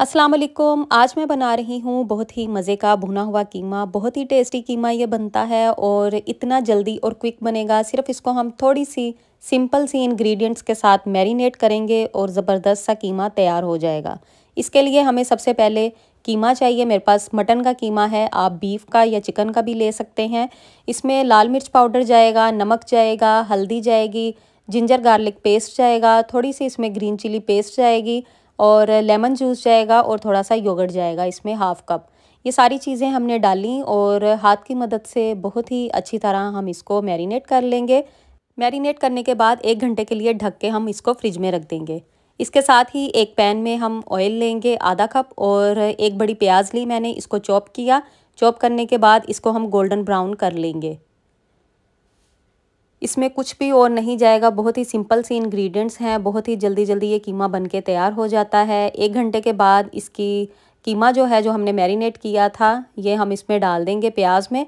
अस्सलाम वालेकुम आज मैं बना रही हूँ बहुत ही मज़े का भुना हुआ कीमा बहुत ही टेस्टी कीमा ये बनता है और इतना जल्दी और क्विक बनेगा सिर्फ इसको हम थोड़ी सी सिंपल सी इंग्रेडिएंट्स के साथ मैरिनेट करेंगे और ज़बरदस्त सा कीमा तैयार हो जाएगा इसके लिए हमें सबसे पहले कीमा चाहिए मेरे पास मटन का कीमा है आप बीफ का या चिकन का भी ले सकते हैं इसमें लाल मिर्च पाउडर जाएगा नमक जाएगा हल्दी जाएगी जिंजर गार्लिक पेस्ट जाएगा थोड़ी सी इसमें ग्रीन चिली पेस्ट जाएगी और लेमन जूस जाएगा और थोड़ा सा योगर्ट जाएगा इसमें हाफ़ कप ये सारी चीज़ें हमने डाली और हाथ की मदद से बहुत ही अच्छी तरह हम इसको मैरिनेट कर लेंगे मैरिनेट करने के बाद एक घंटे के लिए ढक के हम इसको फ्रिज में रख देंगे इसके साथ ही एक पैन में हम ऑयल लेंगे आधा कप और एक बड़ी प्याज ली मैंने इसको चॉप किया चॉप करने के बाद इसको हम गोल्डन ब्राउन कर लेंगे इसमें कुछ भी और नहीं जाएगा बहुत ही सिंपल सी इंग्रेडिएंट्स हैं बहुत ही जल्दी जल्दी ये कीमा बन के तैयार हो जाता है एक घंटे के बाद इसकी कीमा जो है जो हमने मैरिनेट किया था ये हम इसमें डाल देंगे प्याज में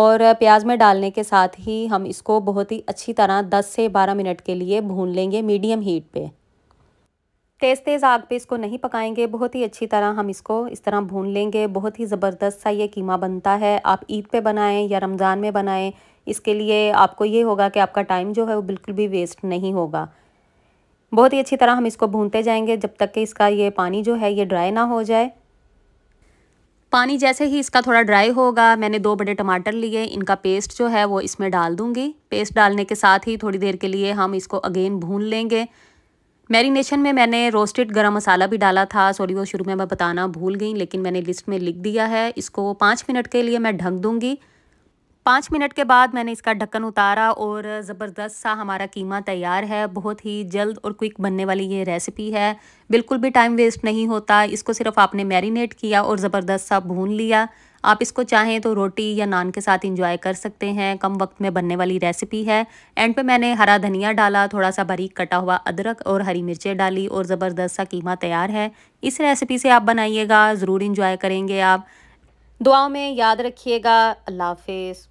और प्याज में डालने के साथ ही हम इसको बहुत ही अच्छी तरह 10 से 12 मिनट के लिए भून लेंगे मीडियम हीट पर तेज़ तेज़ आग पे इसको नहीं पकाएंगे बहुत ही अच्छी तरह हम इसको इस तरह भून लेंगे बहुत ही ज़बरदस्त सा ये कीमा बनता है आप ईद पे बनाएं या रमज़ान में बनाएं इसके लिए आपको ये होगा कि आपका टाइम जो है वो बिल्कुल भी वेस्ट नहीं होगा बहुत ही अच्छी तरह हम इसको भूनते जाएंगे जब तक कि इसका ये पानी जो है ये ड्राई ना हो जाए पानी जैसे ही इसका थोड़ा ड्राई होगा मैंने दो बड़े टमाटर लिए इनका पेस्ट जो है वो इसमें डाल दूँगी पेस्ट डालने के साथ ही थोड़ी देर के लिए हम इसको अगेन भून लेंगे मैरिनेशन में मैंने रोस्टेड गरम मसाला भी डाला था सॉरी वो शुरू में मैं बताना भूल गई लेकिन मैंने लिस्ट में लिख दिया है इसको पाँच मिनट के लिए मैं ढक दूँगी पाँच मिनट के बाद मैंने इसका ढक्कन उतारा और ज़बरदस्त सा हमारा कीमा तैयार है बहुत ही जल्द और क्विक बनने वाली ये रेसिपी है बिल्कुल भी टाइम वेस्ट नहीं होता इसको सिर्फ आपने मैरिनेट किया और ज़बरदस्त सा भून लिया आप इसको चाहें तो रोटी या नान के साथ इंजॉय कर सकते हैं कम वक्त में बनने वाली रेसिपी है एंड पे मैंने हरा धनिया डाला थोड़ा सा बारीक कटा हुआ अदरक और हरी मिर्चें डाली और ज़बरदस्त सा कीमा तैयार है इस रेसिपी से आप बनाइएगा ज़रूर इंजॉय करेंगे आप दुआओं में याद रखिएगा अल्लाह हाफिज़